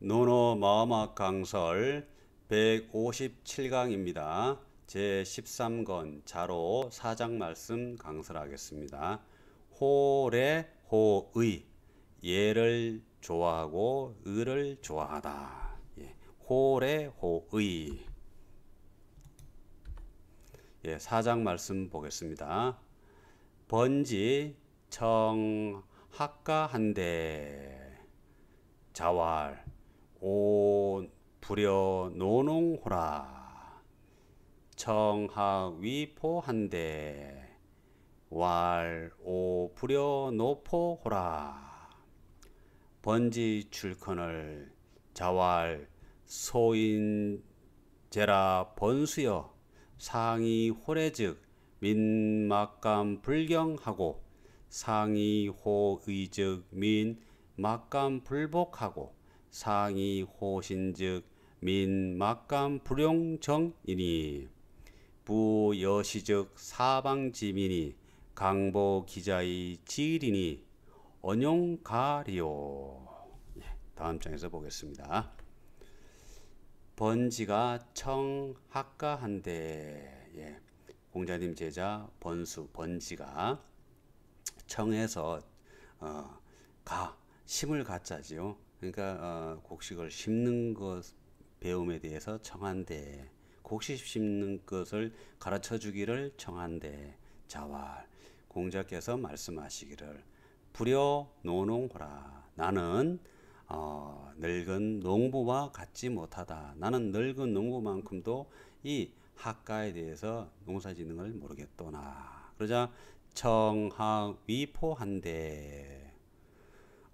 노노 마음학 강설 157강입니다. 제13권 자로 사장 말씀 강설하겠습니다. 홀의 호의 예를 좋아하고 을을 좋아하다. 예, 홀의 호의 예, 사장 말씀 보겠습니다. 번지 청학가한대 자활 옷 부려 노농호라 청학위포한대 왈오 부려 노포호라 번지 출컨을 자왈 소인 제라 번수여 상이 호래즉 민막감 불경하고 상이 호의즉 민막감 불복하고 상이 호신즉 민 막감 불용정이니 부여시즉 사방지민이 강보 기자의 지일이니 언용가리오. 예, 다음 장에서 보겠습니다. 번지가 청학가한데 예. 공자님 제자 번수 번지가 청에서 어, 가 심을 가짜지요. 그러니까 어, 곡식을 심는 것 배움에 대해서 정한데 곡식 심는 것을 가르쳐 주기를 정한데 자왈 공자께서 말씀하시기를 불여 노농호라 나는 어, 늙은 농부와 같지 못하다. 나는 늙은 농부만큼도 이 학가에 대해서 농사짓는 걸 모르겠더나. 그러자 정하위포한데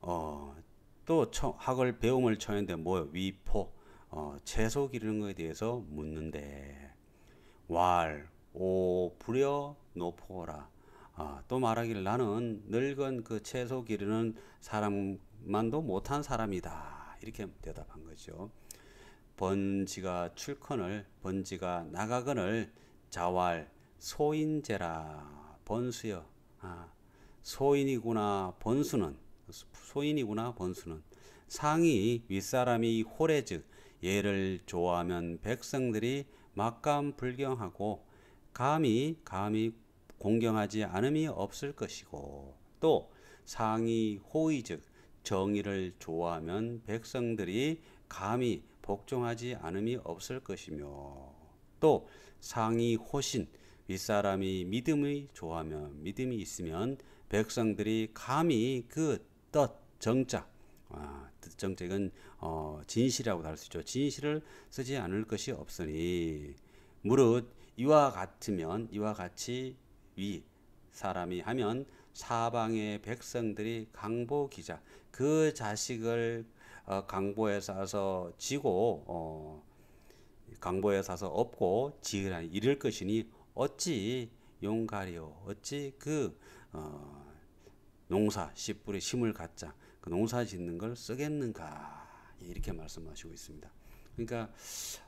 어, 또 청, 학을 배움을 청했는데 뭐 위포 어, 채소 기르는 것에 대해서 묻는데 왈오 부려 노포라 아, 또 말하길 나는 늙은 그 채소 기르는 사람만도 못한 사람이다 이렇게 대답한 거죠. 번지가 출컨을 번지가 나가건을 자왈 소인제라 번수여 아, 소인이구나 번수는 그 소인이구나 번수는 상이 윗사람이 호래즉 예를 좋아하면 백성들이 막감 불경하고 감히 감히 공경하지 않음이 없을 것이고 또 상이 호의즉 정의를 좋아하면 백성들이 감히 복종하지 않음이 없을 것이며 또 상이 호신 윗사람이 믿음의 좋아하면 믿음이 있으면 백성들이 감히 그 뜻, 정자. 아, 뜻정자 이건 어, 진실이라고 할수 있죠. 진실을 쓰지 않을 것이 없으니 무릇 이와 같으면 이와 같이 위 사람이 하면 사방의 백성들이 강보기자 그 자식을 어, 강보에 싸서 지고 어, 강보에 싸서 업고 지으라 이를 것이니 어찌 용가리요 어찌 그 어, 농사 씨뿌리 심을 갖자 그 농사 짓는 걸 쓰겠는가 이렇게 말씀하시고 있습니다. 그러니까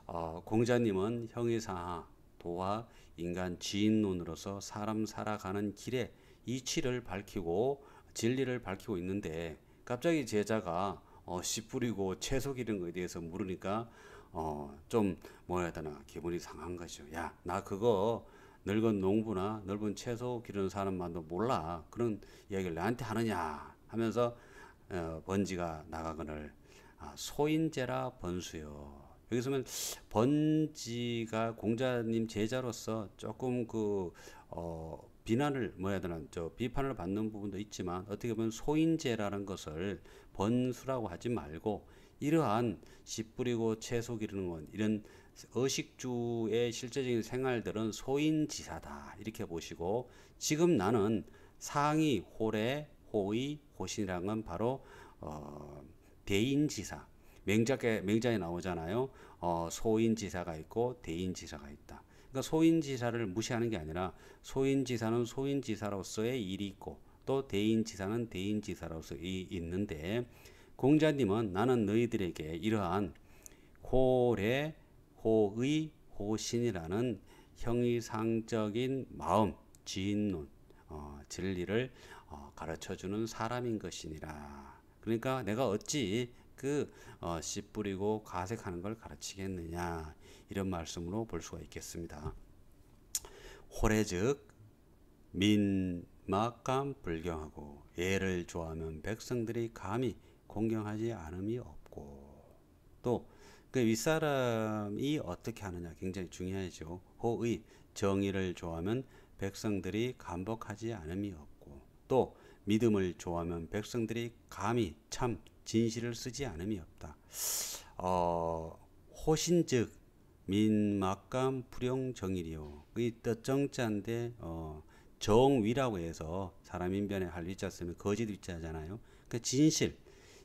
어, 공자님은 형이사하 도와 인간 지인론으로서 사람 살아가는 길에 이치를 밝히고 진리를 밝히고 있는데 갑자기 제자가 어, 씨 뿌리고 채소 기른 거에 대해서 물으니까 어, 좀 뭐라 해야 되나 기분이 상한 거죠. 야나 그거 늙은 농부나 넓은 채소 기르는 사람만도 몰라 그런 얘기를 나한테 하느냐 하면서 어, 번지가 나가거늘 아, 소인제라 번수요. 여기서 는 번지가 공자님 제자로서 조금 그 어, 비난을 뭐야 해 되나 저 비판을 받는 부분도 있지만 어떻게 보면 소인제라는 것을 번수라고 하지 말고 이러한 씨 뿌리고 채소 기르는 건 이런 의식주의 실제적인 생활들은 소인지사다 이렇게 보시고 지금 나는 상이 호래 호의 호신이라는 바로 어, 대인지사 맹자에 맹자에 나오잖아요. 어, 소인지사가 있고 대인지사가 있다. 그러니까 소인지사를 무시하는 게 아니라 소인지사는 소인지사로서의 일이 있고 또 대인지사는 대인지사로서 이 있는데 공자님은 나는 너희들에게 이러한 호래 호의 호신이라는 형이상적인 마음 진인론 어, 진리를 어, 가르쳐주는 사람인 것이니라. 그러니까 내가 어찌 그 어, 씨 뿌리고 가색하는 걸 가르치겠느냐 이런 말씀으로 볼 수가 있겠습니다. 호래즉 민막감 불경하고 예를 좋아하면 백성들이 감히 공경하지 않음이 없고 또 그 윗사람이 어떻게 하느냐 굉장히 중요하죠. 호의 정의를 좋아하면 백성들이 간복하지 않음이 없고 또 믿음을 좋아하면 백성들이 감히 참 진실을 쓰지 않음이 없다. 어, 호신즉 민막감 불용정일이요. 이 뜻정자인데 어, 정위라고 해서 사람 인변에 할 위자 쓰면 거짓 위자잖아요. 그 진실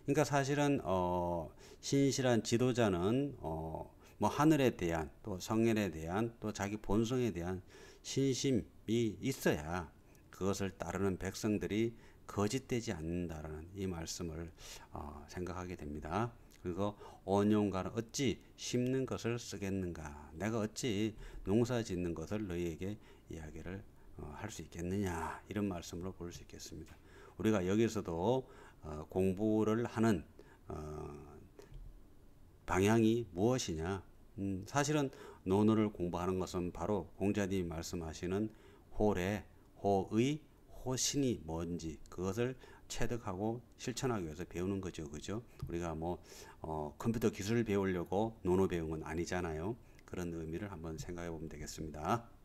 그러니까 사실은 어, 신실한 지도자는 어, 뭐 하늘에 대한 또 성현에 대한 또 자기 본성에 대한 신심이 있어야 그것을 따르는 백성들이 거짓되지 않는다라는 이 말씀을 어, 생각하게 됩니다. 그리고 온용가는 어찌 심는 것을 쓰겠는가? 내가 어찌 농사 짓는 것을 너희에게 이야기를 어, 할수 있겠느냐? 이런 말씀으로 볼 수 있겠습니다. 우리가 여기서도 어, 공부를 하는 어, 방향이 무엇이냐 음, 사실은 논어를 공부하는 것은 바로 공자님이 말씀하시는 호래, 호의, 호신이 뭔지 그것을 체득하고 실천하기 위해서 배우는 거죠. 그죠? 우리가 뭐 어, 컴퓨터 기술을 배우려고 논어 배운 건 아니잖아요. 그런 의미를 한번 생각해 보면 되겠습니다.